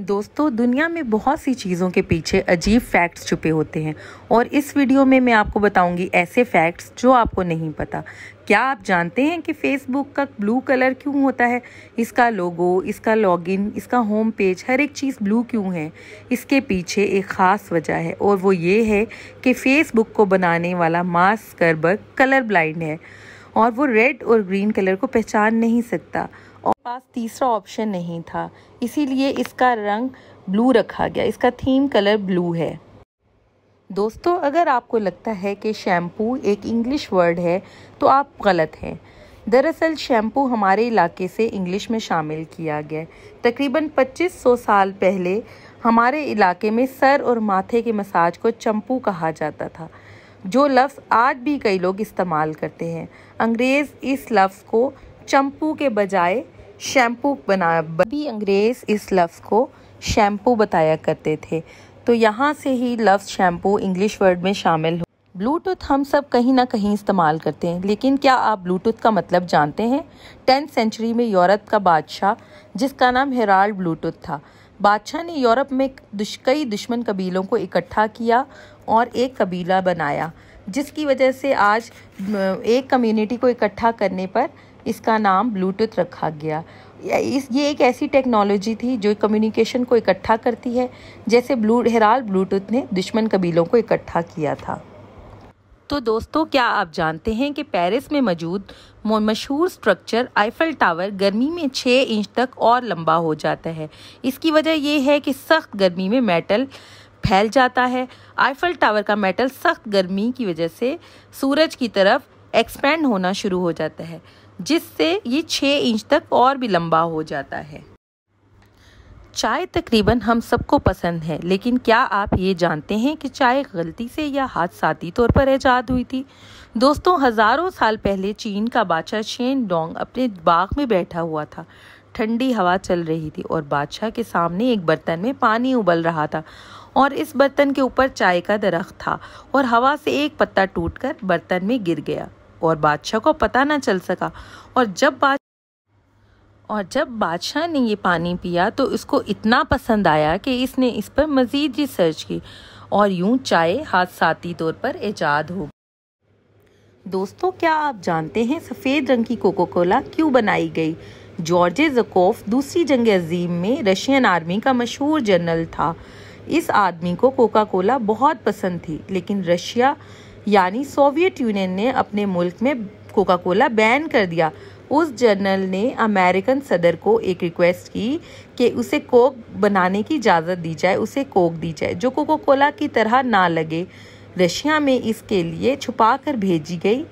दोस्तों दुनिया में बहुत सी चीज़ों के पीछे अजीब फैक्ट्स छुपे होते हैं और इस वीडियो में मैं आपको बताऊंगी ऐसे फैक्ट्स जो आपको नहीं पता क्या आप जानते हैं कि फेसबुक का ब्लू कलर क्यों होता है इसका लोगो इसका लॉगिन इसका होम पेज हर एक चीज़ ब्लू क्यों है इसके पीछे एक ख़ास वजह है और वो ये है कि फेसबुक को बनाने वाला मास्क कलर ब्लाइंड है और वो रेड और ग्रीन कलर को पहचान नहीं सकता और पास तीसरा ऑप्शन नहीं था इसीलिए इसका रंग ब्लू रखा गया इसका थीम कलर ब्लू है दोस्तों अगर आपको लगता है कि शैम्पू एक इंग्लिश वर्ड है तो आप गलत हैं दरअसल शैम्पू हमारे इलाके से इंग्लिश में शामिल किया गया तकरीबन 2500 साल पहले हमारे इलाके में सर और माथे के मसाज को चम्पू कहा जाता था जो लफ्ज़ आज भी कई लोग इस्तेमाल करते हैं अंग्रेज़ इस लफ्ज़ को चम्पू के बजाय शैम्पू बना भी अंग्रेज़ इस लफ्ज़ को शैम्पू बताया करते थे तो यहाँ से ही लफ्ज़ शैम्पू इंग्लिश वर्ड में शामिल हो ब्लूटूथ हम सब कहीं ना कहीं इस्तेमाल करते हैं लेकिन क्या आप ब्लूटूथ का मतलब जानते हैं टेंथ सेंचुरी में यूरोप का बादशाह जिसका नाम हेराल्ड ब्लूटूथ था बादशाह ने यूरोप में दुश, कई दुश्मन कबीलों को इकट्ठा किया और एक कबीला बनाया जिसकी वजह से आज एक कम्युनिटी को इकट्ठा करने पर इसका नाम ब्लूटूथ रखा गया इस ये एक ऐसी टेक्नोलॉजी थी जो कम्युनिकेशन को इकट्ठा करती है जैसे ब्लू हेराल ब्लूटूथ ने दुश्मन कबीलों को इकट्ठा किया था तो दोस्तों क्या आप जानते हैं कि पेरिस में मौजूद मशहूर स्ट्रक्चर आइफल टावर गर्मी में 6 इंच तक और लंबा हो जाता है इसकी वजह यह है कि सख्त गर्मी में मेटल फैल जाता है आइफल टावर का मेटल सख्त गर्मी की वजह से सूरज की तरफ एक्सपेंड होना शुरू हो जाता है जिससे ये 6 इंच तक और भी लंबा हो जाता है चाय तकरीबन हम सबको पसंद है लेकिन क्या आप ये जानते हैं कि चाय गलती से या हादसाती तौर पर ऐजाद हुई थी दोस्तों हज़ारों साल पहले चीन का बादशाह शेन डोंग अपने बाग में बैठा हुआ था ठंडी हवा चल रही थी और बादशाह के सामने एक बर्तन में पानी उबल रहा था और इस बर्तन के ऊपर चाय का दरख्त था और हवा से एक पत्ता टूटकर बर्तन में गिर गया और बादशाह को पता न चल सका और जब बाद और जब बादशाह ने ये पानी पिया तो इसको इतना पसंद आया कि इसने इस पर मज़ीद रिसर्च की और यूं चाय हादसाती तौर पर ईजाद हो दोस्तों क्या आप जानते हैं सफ़ेद रंग की कोको कोला क्यों बनाई गई जॉर्ज जकोफ दूसरी जंग अजीम में रशियन आर्मी का मशहूर जनरल था इस आदमी को कोका कोला बहुत पसंद थी लेकिन रशिया यानी सोवियत यूनियन ने अपने मुल्क में कोका कोला बैन कर दिया उस जर्नल ने अमेरिकन सदर को एक रिक्वेस्ट की कि उसे कोक बनाने की इजाज़त दी जाए उसे कोक दी जाए जो कोको कोला की तरह ना लगे रशिया में इसके लिए छुपा कर भेजी गई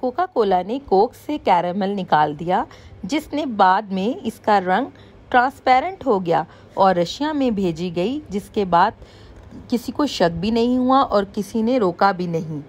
कोका कोला ने कोक से कैरमल निकाल दिया जिसने बाद में इसका रंग ट्रांसपेरेंट हो गया और रशिया में भेजी गई जिसके बाद किसी को शक भी नहीं हुआ और किसी ने रोका भी नहीं